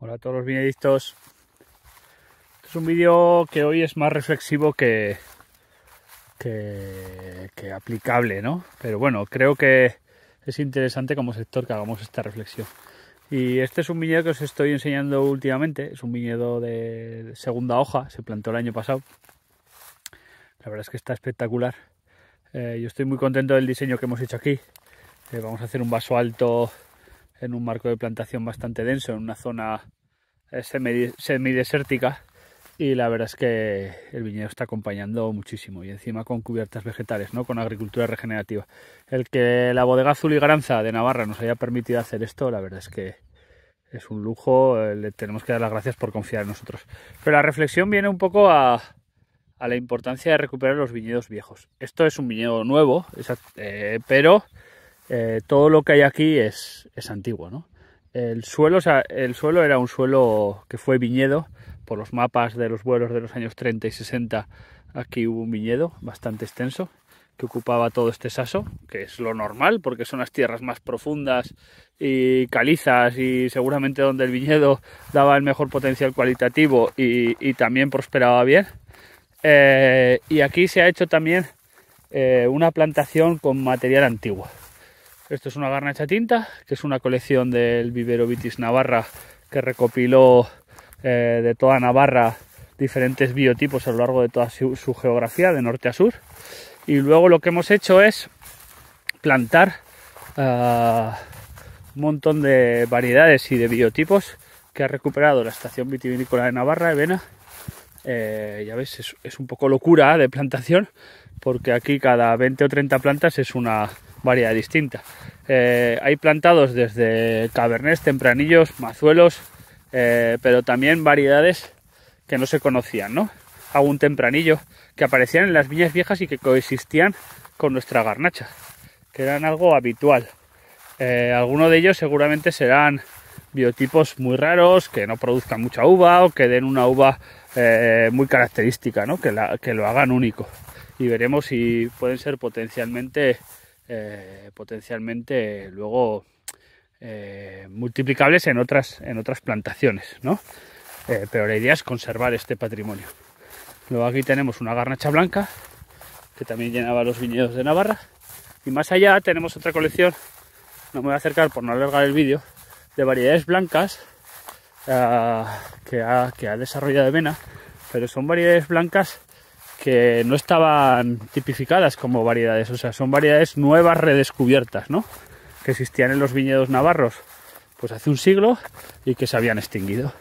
Hola a todos los viñedictos Este es un vídeo que hoy es más reflexivo que, aplicable, ¿no? Pero bueno, creo que es interesante como sector que hagamos esta reflexión. Y este es un viñedo que os estoy enseñando últimamente. Es un viñedo de segunda hoja, se plantó el año pasado. La verdad es que está espectacular. Eh, yo estoy muy contento del diseño que hemos hecho aquí. Eh, vamos a hacer un vaso alto en un marco de plantación bastante denso, en una zona eh, semidesértica y la verdad es que el viñedo está acompañando muchísimo y encima con cubiertas vegetales, ¿no? con agricultura regenerativa. El que la bodega azul y granza de Navarra nos haya permitido hacer esto, la verdad es que es un lujo, eh, le tenemos que dar las gracias por confiar en nosotros. Pero la reflexión viene un poco a, a la importancia de recuperar los viñedos viejos. Esto es un viñedo nuevo, eh, pero eh, todo lo que hay aquí es, antiguo, El suelo, era un suelo que fue viñedo, por los mapas de los vuelos de los años 30 y 60 aquí hubo un viñedo bastante extenso que ocupaba todo este saso, que es lo normal porque son las tierras más profundas y calizas y seguramente donde el viñedo daba el mejor potencial cualitativo y, también prosperaba bien. Eh, y aquí se ha hecho también eh, una plantación con material antiguo. Esto es una garnacha tinta, que es una colección del vivero Vitis Navarra que recopiló eh, de toda Navarra diferentes biotipos a lo largo de toda su, geografía, de norte a sur. Y luego lo que hemos hecho es plantar ah, un montón de variedades y de biotipos que ha recuperado la estación vitivinícola de Navarra, Evena. Eh, ya ves, es, es, un poco locura de plantación, porque aquí cada 20 o 30 plantas es una, variedad distinta. Eh, hay plantados desde cabernés, tempranillos, mazuelos, eh, pero también variedades que no se conocían, ¿no? Algún tempranillo que aparecían en las viñas viejas y que coexistían con nuestra garnacha, que eran algo habitual. Eh, algunos de ellos seguramente serán biotipos muy raros, que no produzcan mucha uva o que den una uva muy característica, ¿no? que, lo hagan único. Y veremos si pueden ser potencialmente eh, potencialmente luego eh, multiplicables en otras, en otras plantaciones, ¿no? Eh, pero la idea es conservar este patrimonio. Luego aquí tenemos una garnacha blanca que también llenaba los viñedos de Navarra y más allá tenemos otra colección, no me voy a acercar por no alargar el vídeo, de variedades blancas ah, que ha, desarrollado Vena, pero son variedades blancas que no estaban tipificadas como variedades, o sea, son variedades nuevas redescubiertas, ¿no? Que existían en los viñedos navarros pues hace un siglo y que se habían extinguido.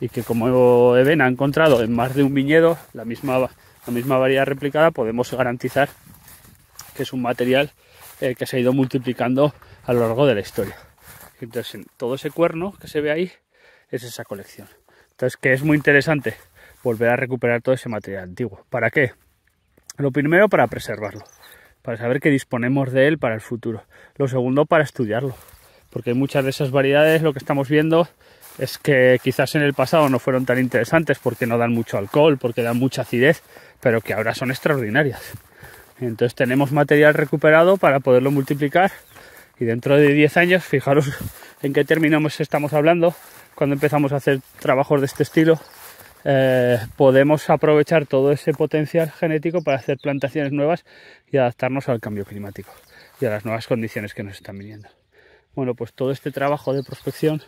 Y que como Eben ha encontrado en más de un viñedo la misma, la misma variedad replicada, podemos garantizar que es un material eh, que se ha ido multiplicando a lo largo de la historia. Entonces, todo ese cuerno que se ve ahí es esa colección. Entonces, que es muy interesante volver a recuperar todo ese material antiguo. ¿Para qué? Lo primero, para preservarlo, para saber que disponemos de él para el futuro. Lo segundo, para estudiarlo, porque muchas de esas variedades lo que estamos viendo es que quizás en el pasado no fueron tan interesantes porque no dan mucho alcohol, porque dan mucha acidez, pero que ahora son extraordinarias. Entonces tenemos material recuperado para poderlo multiplicar y dentro de 10 años, fijaros en qué terminamos estamos hablando cuando empezamos a hacer trabajos de este estilo, eh, podemos aprovechar todo ese potencial genético para hacer plantaciones nuevas y adaptarnos al cambio climático y a las nuevas condiciones que nos están viniendo. Bueno, pues todo este trabajo de prospección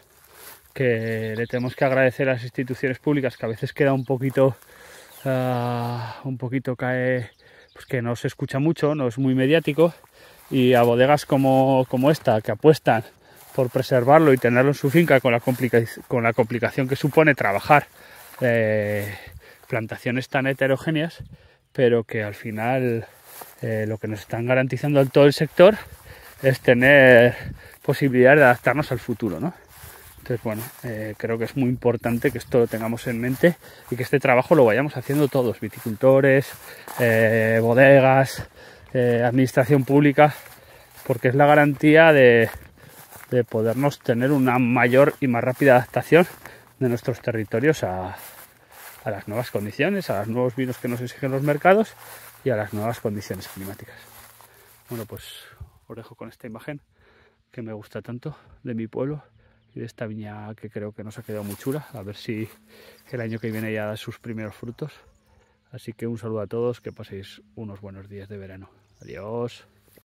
que le tenemos que agradecer a las instituciones públicas, que a veces queda un poquito, ah, un poquito cae, pues que no se escucha mucho, no es muy mediático, y a bodegas como, como esta, que apuestan por preservarlo y tenerlo en su finca con la complicación que supone trabajar eh, plantaciones tan heterogéneas, pero que al final eh, lo que nos están garantizando a todo el sector es tener posibilidad de adaptarnos al futuro, Entonces, bueno, eh, creo que es muy importante que esto lo tengamos en mente y que este trabajo lo vayamos haciendo todos, viticultores, bodegas, administración pública, porque es la garantía de podernos tener una mayor y más rápida adaptación de nuestros territorios a, las nuevas condiciones, a los nuevos vinos que nos exigen los mercados y a las nuevas condiciones climáticas. Bueno, pues os dejo con esta imagen que me gusta tanto de mi pueblo y de esta viña que creo que nos ha quedado muy chula. A ver si el año que viene ya da sus primeros frutos. Así que un saludo a todos, que paséis unos buenos días de verano. Adiós.